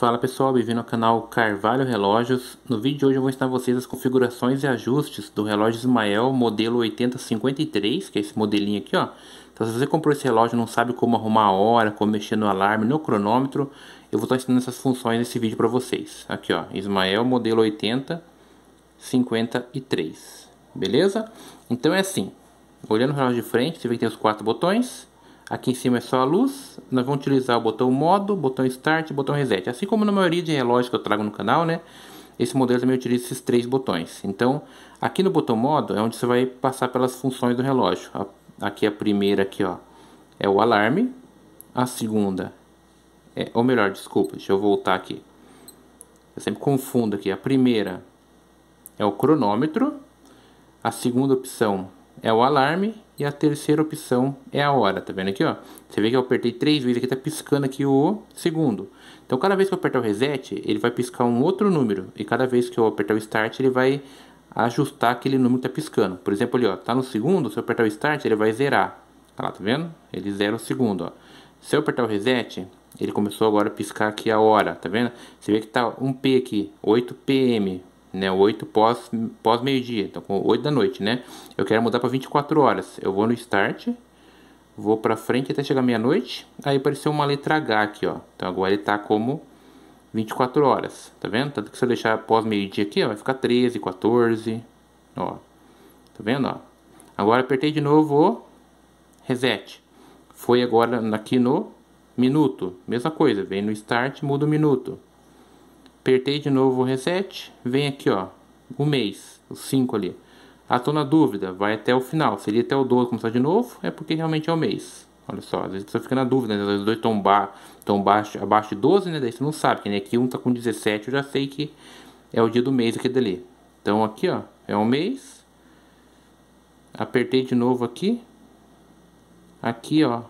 Fala pessoal, bem-vindo ao canal Carvalho Relógios. No vídeo de hoje eu vou ensinar vocês as configurações e ajustes do relógio Ismael modelo 8053, que é esse modelinho aqui, ó. Então se você comprou esse relógio e não sabe como arrumar a hora, como mexer no alarme, no cronômetro, eu vou estar ensinando essas funções nesse vídeo para vocês. Aqui, ó, Ismael modelo 8053, beleza? Então é assim, olhando o relógio de frente, você vê que tem os quatro botões, Aqui em cima é só a luz. Nós vamos utilizar o botão modo, botão start e botão reset. Assim como na maioria de relógios que eu trago no canal, né? Esse modelo também utiliza esses três botões. Então, aqui no botão modo é onde você vai passar pelas funções do relógio. Aqui a primeira aqui, ó, é o alarme. A segunda é, ou melhor, desculpa, deixa eu voltar aqui. Eu sempre confundo aqui. A primeira é o cronômetro. A segunda opção é o alarme e a terceira opção é a hora, tá vendo aqui, ó? Você vê que eu apertei três vezes aqui, tá piscando aqui o segundo. Então, cada vez que eu apertar o reset, ele vai piscar um outro número. E cada vez que eu apertar o start, ele vai ajustar aquele número que tá piscando. Por exemplo, ali, ó, tá no segundo, se eu apertar o start, ele vai zerar. Tá lá, tá vendo? Ele zera o segundo, ó. Se eu apertar o reset, ele começou agora a piscar aqui a hora, tá vendo? Você vê que tá um P aqui, 8 PM, né? 8 pós, pós meio-dia, então com 8 da noite, né? Eu quero mudar para 24 horas. Eu vou no start, vou para frente até chegar meia-noite. Aí apareceu uma letra H aqui, ó. Então agora ele tá como 24 horas, tá vendo? Tanto que se eu deixar pós meio-dia aqui, ó, vai ficar 13, 14, ó. Tá vendo, ó? Agora apertei de novo o reset. Foi agora aqui no minuto, mesma coisa, vem no start, muda o minuto. Apertei de novo o reset, vem aqui ó, o mês, os 5 ali. Ah, tô na dúvida, vai até o final, seria até o 12 começar de novo, é porque realmente é o mês. Olha só, às vezes você fica na dúvida, né? os dois estão ba baixo, abaixo de 12, né? Daí você não sabe, que nem aqui um tá com 17, eu já sei que é o dia do mês aqui dali. Então aqui ó, é o mês. Apertei de novo aqui. Aqui ó,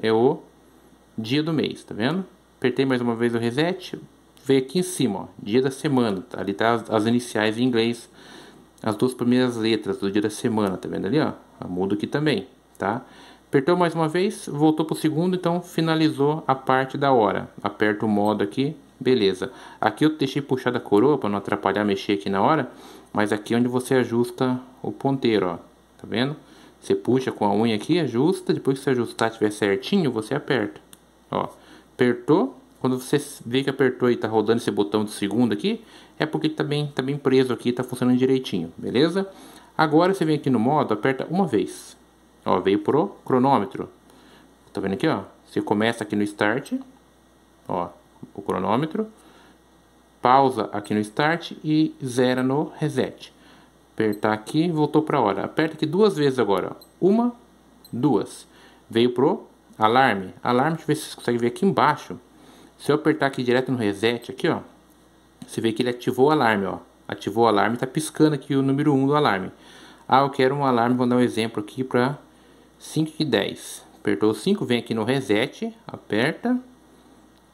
é o dia do mês, tá vendo? Apertei mais uma vez o reset, vê aqui em cima, ó, dia da semana, tá? ali tá as, as, iniciais em inglês, as duas primeiras letras do dia da semana, tá vendo ali, ó? Ah, mudo aqui também, tá? Apertou mais uma vez, voltou para o segundo, então finalizou a parte da hora. Aperta o modo aqui, beleza. Aqui eu deixei puxada a coroa para não atrapalhar mexer aqui na hora, mas aqui é onde você ajusta o ponteiro, ó, tá vendo? Você puxa com a unha aqui, ajusta, depois que você ajustar tiver certinho, você aperta. Ó, apertou, quando você vê que apertou e está rodando esse botão de segundo aqui, é porque está bem, tá bem preso aqui, está funcionando direitinho, beleza? Agora você vem aqui no modo, aperta uma vez. Ó, veio pro cronômetro. Tá vendo aqui, ó? Você começa aqui no Start, ó, o cronômetro. Pausa aqui no Start e zera no Reset. Apertar aqui, voltou para hora. Aperta aqui duas vezes agora, ó. Uma, duas. Veio pro alarme. Alarme, deixa eu ver se vocês conseguem ver aqui embaixo se eu apertar aqui direto no reset aqui, ó, você vê que ele ativou o alarme, ó. Ativou o alarme, tá piscando aqui o número 1 do alarme. Ah, eu quero um alarme, vou dar um exemplo aqui para 5 e 10. Apertou 5, vem aqui no reset, aperta,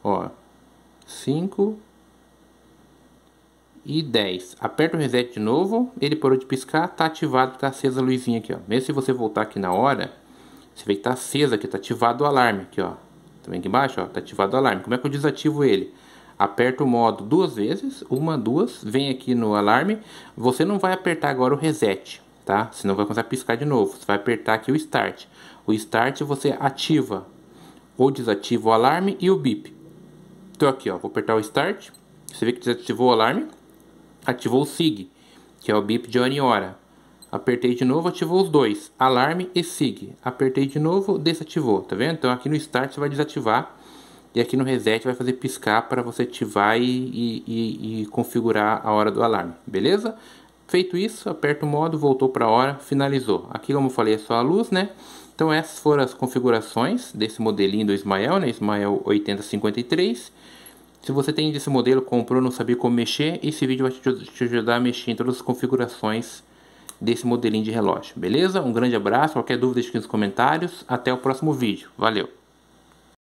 ó, 5 e 10. Aperta o reset de novo, ele parou de piscar, tá ativado, tá acesa a luzinha aqui, ó. Mesmo se você voltar aqui na hora, você vê que tá acesa aqui, tá ativado o alarme aqui, ó. Também aqui embaixo, ó, tá ativado o alarme. Como é que eu desativo ele? Aperto o modo duas vezes, uma, duas, vem aqui no alarme. Você não vai apertar agora o reset, tá? Senão vai começar a piscar de novo. Você vai apertar aqui o start. O start você ativa ou desativa o alarme e o bip. Então aqui, ó, vou apertar o start. Você vê que desativou o alarme, ativou o SIG, que é o bip de hora em hora. Apertei de novo, ativou os dois, alarme e SIG. Apertei de novo, desativou, tá vendo? Então aqui no Start você vai desativar e aqui no Reset vai fazer piscar para você ativar e, e, e, configurar a hora do alarme, beleza? Feito isso, aperta o modo, voltou para a hora, finalizou. Aqui como eu falei é só a luz, né? Então essas foram as configurações desse modelinho do Ismael, né? Ismael 8053. Se você tem desse modelo, comprou, não sabia como mexer, esse vídeo vai te ajudar a mexer em todas as configurações desse modelinho de relógio, beleza? Um grande abraço, qualquer dúvida deixe aqui nos comentários. Até o próximo vídeo. Valeu!